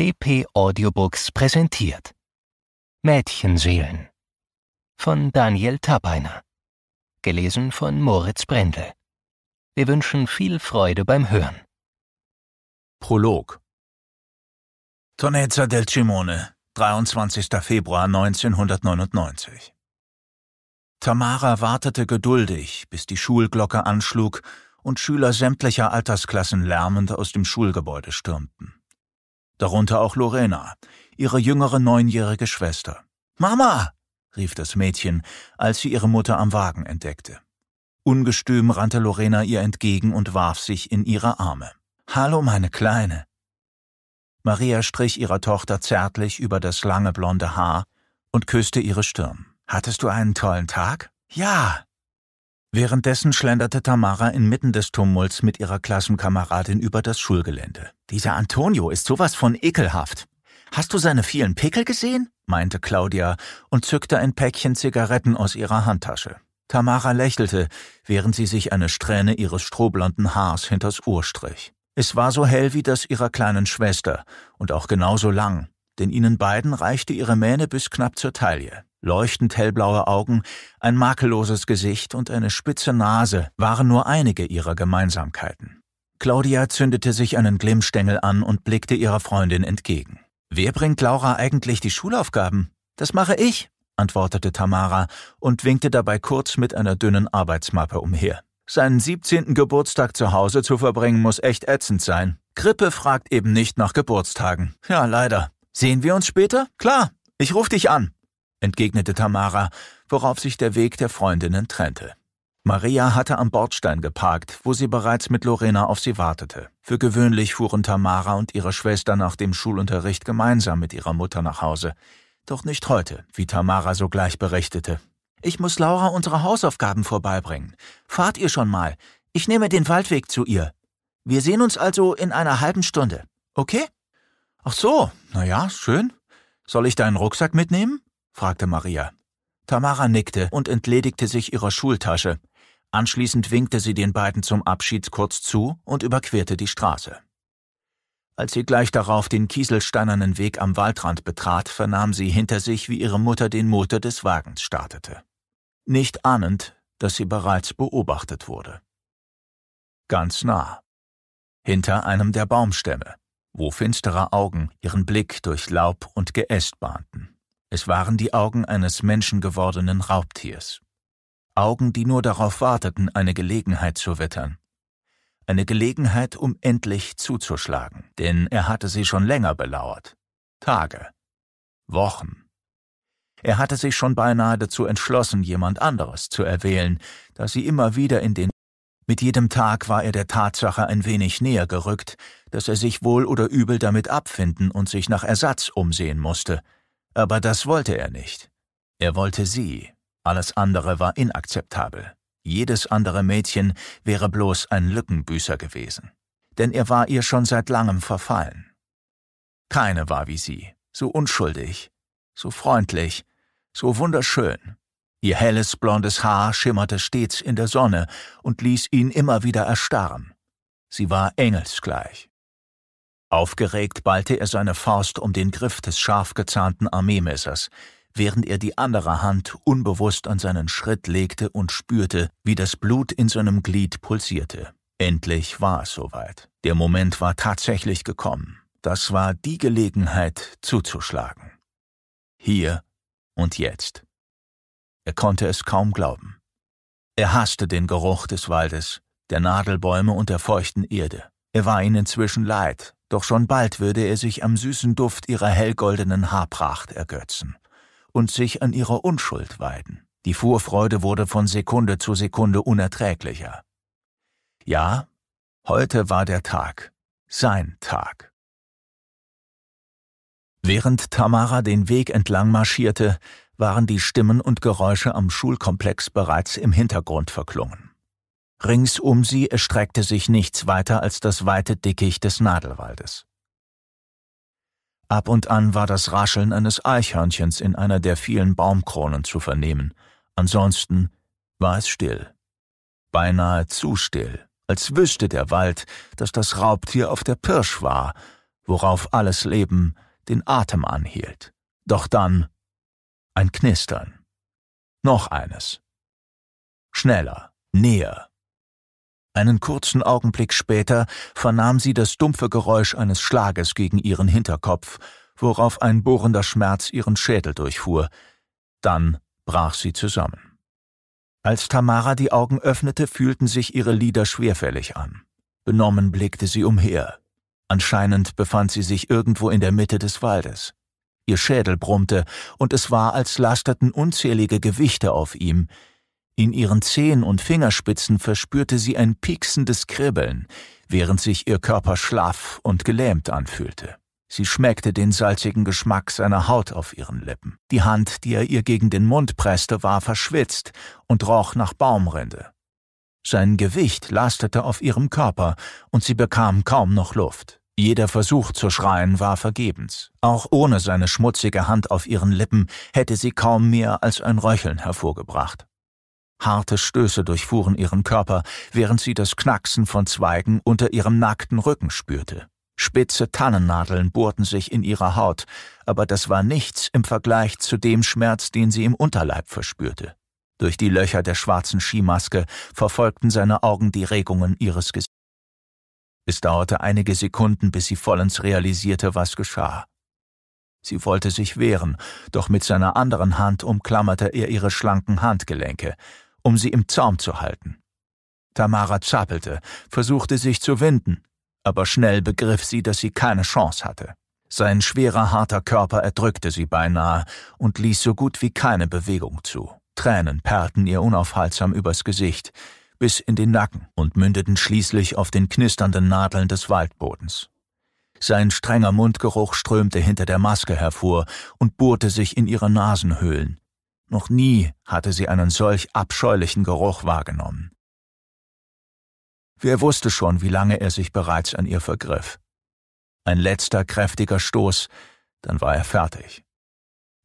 DP Audiobooks präsentiert. Mädchenseelen von Daniel Tabeiner. Gelesen von Moritz Brendel. Wir wünschen viel Freude beim Hören. Prolog Tonezza del Cimone, 23. Februar 1999. Tamara wartete geduldig, bis die Schulglocke anschlug und Schüler sämtlicher Altersklassen lärmend aus dem Schulgebäude stürmten darunter auch Lorena, ihre jüngere neunjährige Schwester. Mama! rief das Mädchen, als sie ihre Mutter am Wagen entdeckte. Ungestüm rannte Lorena ihr entgegen und warf sich in ihre Arme. Hallo, meine Kleine! Maria strich ihrer Tochter zärtlich über das lange blonde Haar und küsste ihre Stirn. Hattest du einen tollen Tag? Ja, Währenddessen schlenderte Tamara inmitten des Tumults mit ihrer Klassenkameradin über das Schulgelände. Dieser Antonio ist sowas von ekelhaft. Hast du seine vielen Pickel gesehen? meinte Claudia und zückte ein Päckchen Zigaretten aus ihrer Handtasche. Tamara lächelte, während sie sich eine Strähne ihres strohblonden Haars hinters Ohr strich. Es war so hell wie das ihrer kleinen Schwester und auch genauso lang, denn ihnen beiden reichte ihre Mähne bis knapp zur Taille. Leuchtend hellblaue Augen, ein makelloses Gesicht und eine spitze Nase waren nur einige ihrer Gemeinsamkeiten. Claudia zündete sich einen Glimmstängel an und blickte ihrer Freundin entgegen. Wer bringt Laura eigentlich die Schulaufgaben? Das mache ich, antwortete Tamara und winkte dabei kurz mit einer dünnen Arbeitsmappe umher. Seinen 17. Geburtstag zu Hause zu verbringen muss echt ätzend sein. Grippe fragt eben nicht nach Geburtstagen. Ja, leider. Sehen wir uns später? Klar, ich rufe dich an entgegnete Tamara, worauf sich der Weg der Freundinnen trennte. Maria hatte am Bordstein geparkt, wo sie bereits mit Lorena auf sie wartete. Für gewöhnlich fuhren Tamara und ihre Schwester nach dem Schulunterricht gemeinsam mit ihrer Mutter nach Hause. Doch nicht heute, wie Tamara sogleich berichtete. Ich muss Laura unsere Hausaufgaben vorbeibringen. Fahrt ihr schon mal. Ich nehme den Waldweg zu ihr. Wir sehen uns also in einer halben Stunde. Okay? Ach so, na ja, schön. Soll ich deinen Rucksack mitnehmen? fragte Maria. Tamara nickte und entledigte sich ihrer Schultasche. Anschließend winkte sie den beiden zum Abschied kurz zu und überquerte die Straße. Als sie gleich darauf den kieselsteinernen Weg am Waldrand betrat, vernahm sie hinter sich, wie ihre Mutter den Motor des Wagens startete. Nicht ahnend, dass sie bereits beobachtet wurde. Ganz nah. Hinter einem der Baumstämme, wo finstere Augen ihren Blick durch Laub und Geäst bahnten. Es waren die Augen eines menschengewordenen Raubtiers. Augen, die nur darauf warteten, eine Gelegenheit zu wittern. Eine Gelegenheit, um endlich zuzuschlagen, denn er hatte sie schon länger belauert. Tage, Wochen. Er hatte sich schon beinahe dazu entschlossen, jemand anderes zu erwählen, da sie immer wieder in den mit jedem Tag war er der Tatsache ein wenig näher gerückt, dass er sich wohl oder übel damit abfinden und sich nach Ersatz umsehen musste, aber das wollte er nicht. Er wollte sie. Alles andere war inakzeptabel. Jedes andere Mädchen wäre bloß ein Lückenbüßer gewesen. Denn er war ihr schon seit langem verfallen. Keine war wie sie, so unschuldig, so freundlich, so wunderschön. Ihr helles blondes Haar schimmerte stets in der Sonne und ließ ihn immer wieder erstarren. Sie war engelsgleich. Aufgeregt ballte er seine Faust um den Griff des scharf gezahnten Armeemessers, während er die andere Hand unbewusst an seinen Schritt legte und spürte, wie das Blut in seinem Glied pulsierte. Endlich war es soweit. Der Moment war tatsächlich gekommen. Das war die Gelegenheit, zuzuschlagen. Hier und jetzt. Er konnte es kaum glauben. Er hasste den Geruch des Waldes, der Nadelbäume und der feuchten Erde. Er war ihnen inzwischen leid, doch schon bald würde er sich am süßen Duft ihrer hellgoldenen Haarpracht ergötzen und sich an ihrer Unschuld weiden. Die Vorfreude wurde von Sekunde zu Sekunde unerträglicher. Ja, heute war der Tag, sein Tag. Während Tamara den Weg entlang marschierte, waren die Stimmen und Geräusche am Schulkomplex bereits im Hintergrund verklungen. Rings um sie erstreckte sich nichts weiter als das weite Dickicht des Nadelwaldes. Ab und an war das Rascheln eines Eichhörnchens in einer der vielen Baumkronen zu vernehmen, ansonsten war es still. Beinahe zu still, als wüsste der Wald, dass das Raubtier auf der Pirsch war, worauf alles Leben den Atem anhielt. Doch dann ein Knistern. Noch eines. Schneller, näher, einen kurzen Augenblick später vernahm sie das dumpfe Geräusch eines Schlages gegen ihren Hinterkopf, worauf ein bohrender Schmerz ihren Schädel durchfuhr. Dann brach sie zusammen. Als Tamara die Augen öffnete, fühlten sich ihre Lider schwerfällig an. Benommen blickte sie umher. Anscheinend befand sie sich irgendwo in der Mitte des Waldes. Ihr Schädel brummte, und es war, als lasterten unzählige Gewichte auf ihm, in ihren Zehen und Fingerspitzen verspürte sie ein pieksendes Kribbeln, während sich ihr Körper schlaff und gelähmt anfühlte. Sie schmeckte den salzigen Geschmack seiner Haut auf ihren Lippen. Die Hand, die er ihr gegen den Mund presste, war verschwitzt und roch nach Baumrinde. Sein Gewicht lastete auf ihrem Körper und sie bekam kaum noch Luft. Jeder Versuch zu schreien war vergebens. Auch ohne seine schmutzige Hand auf ihren Lippen hätte sie kaum mehr als ein Röcheln hervorgebracht. Harte Stöße durchfuhren ihren Körper, während sie das Knacksen von Zweigen unter ihrem nackten Rücken spürte. Spitze Tannennadeln bohrten sich in ihrer Haut, aber das war nichts im Vergleich zu dem Schmerz, den sie im Unterleib verspürte. Durch die Löcher der schwarzen Skimaske verfolgten seine Augen die Regungen ihres Gesichts. Es dauerte einige Sekunden, bis sie vollends realisierte, was geschah. Sie wollte sich wehren, doch mit seiner anderen Hand umklammerte er ihre schlanken Handgelenke um sie im Zaum zu halten. Tamara zappelte, versuchte sich zu winden, aber schnell begriff sie, dass sie keine Chance hatte. Sein schwerer, harter Körper erdrückte sie beinahe und ließ so gut wie keine Bewegung zu. Tränen perlten ihr unaufhaltsam übers Gesicht, bis in den Nacken und mündeten schließlich auf den knisternden Nadeln des Waldbodens. Sein strenger Mundgeruch strömte hinter der Maske hervor und bohrte sich in ihre Nasenhöhlen, noch nie hatte sie einen solch abscheulichen Geruch wahrgenommen. Wer wusste schon, wie lange er sich bereits an ihr vergriff? Ein letzter kräftiger Stoß, dann war er fertig.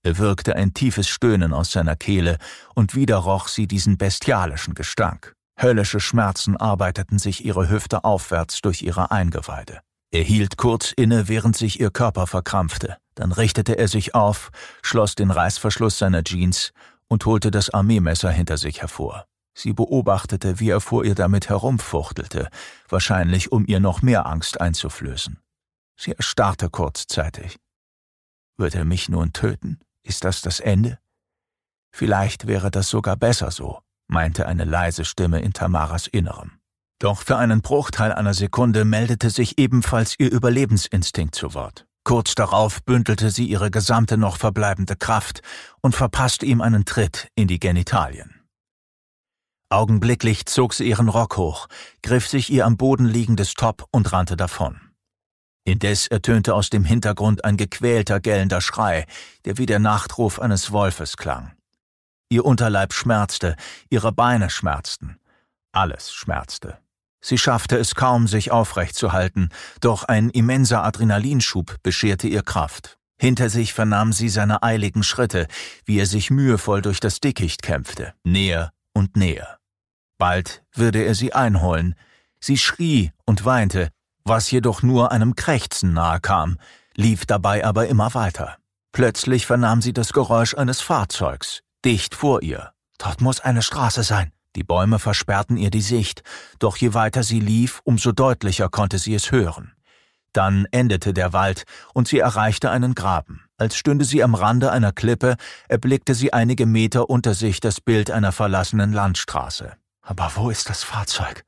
Er wirkte ein tiefes Stöhnen aus seiner Kehle, und wieder roch sie diesen bestialischen Gestank. Höllische Schmerzen arbeiteten sich ihre Hüfte aufwärts durch ihre Eingeweide. Er hielt kurz inne, während sich ihr Körper verkrampfte. Dann richtete er sich auf, schloss den Reißverschluss seiner Jeans und holte das Armeemesser hinter sich hervor. Sie beobachtete, wie er vor ihr damit herumfuchtelte, wahrscheinlich um ihr noch mehr Angst einzuflößen. Sie erstarrte kurzzeitig. Wird er mich nun töten? Ist das das Ende? Vielleicht wäre das sogar besser so, meinte eine leise Stimme in Tamaras Innerem. Doch für einen Bruchteil einer Sekunde meldete sich ebenfalls ihr Überlebensinstinkt zu Wort. Kurz darauf bündelte sie ihre gesamte noch verbleibende Kraft und verpasste ihm einen Tritt in die Genitalien. Augenblicklich zog sie ihren Rock hoch, griff sich ihr am Boden liegendes Top und rannte davon. Indes ertönte aus dem Hintergrund ein gequälter, gellender Schrei, der wie der Nachtruf eines Wolfes klang. Ihr Unterleib schmerzte, ihre Beine schmerzten, alles schmerzte. Sie schaffte es kaum, sich aufrechtzuhalten, doch ein immenser Adrenalinschub bescherte ihr Kraft. Hinter sich vernahm sie seine eiligen Schritte, wie er sich mühevoll durch das Dickicht kämpfte, näher und näher. Bald würde er sie einholen. Sie schrie und weinte, was jedoch nur einem Krächzen nahe kam, lief dabei aber immer weiter. Plötzlich vernahm sie das Geräusch eines Fahrzeugs, dicht vor ihr. Dort muss eine Straße sein, die Bäume versperrten ihr die Sicht, doch je weiter sie lief, umso deutlicher konnte sie es hören. Dann endete der Wald und sie erreichte einen Graben. Als stünde sie am Rande einer Klippe, erblickte sie einige Meter unter sich das Bild einer verlassenen Landstraße. Aber wo ist das Fahrzeug?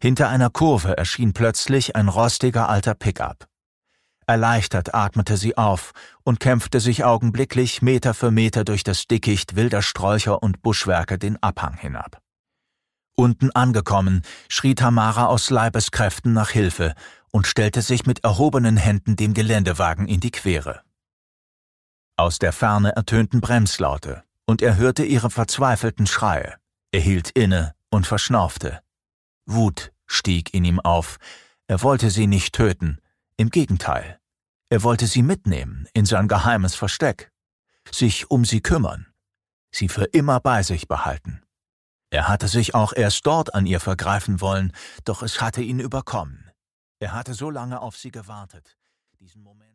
Hinter einer Kurve erschien plötzlich ein rostiger alter Pickup. Erleichtert atmete sie auf und kämpfte sich augenblicklich Meter für Meter durch das Dickicht wilder Sträucher und Buschwerke den Abhang hinab. Unten angekommen, schrie Tamara aus Leibeskräften nach Hilfe und stellte sich mit erhobenen Händen dem Geländewagen in die Quere. Aus der Ferne ertönten Bremslaute, und er hörte ihre verzweifelten Schreie. Er hielt inne und verschnaufte. Wut stieg in ihm auf. Er wollte sie nicht töten, im Gegenteil. Er wollte sie mitnehmen in sein geheimes Versteck, sich um sie kümmern, sie für immer bei sich behalten. Er hatte sich auch erst dort an ihr vergreifen wollen, doch es hatte ihn überkommen. Er hatte so lange auf sie gewartet, diesen Moment.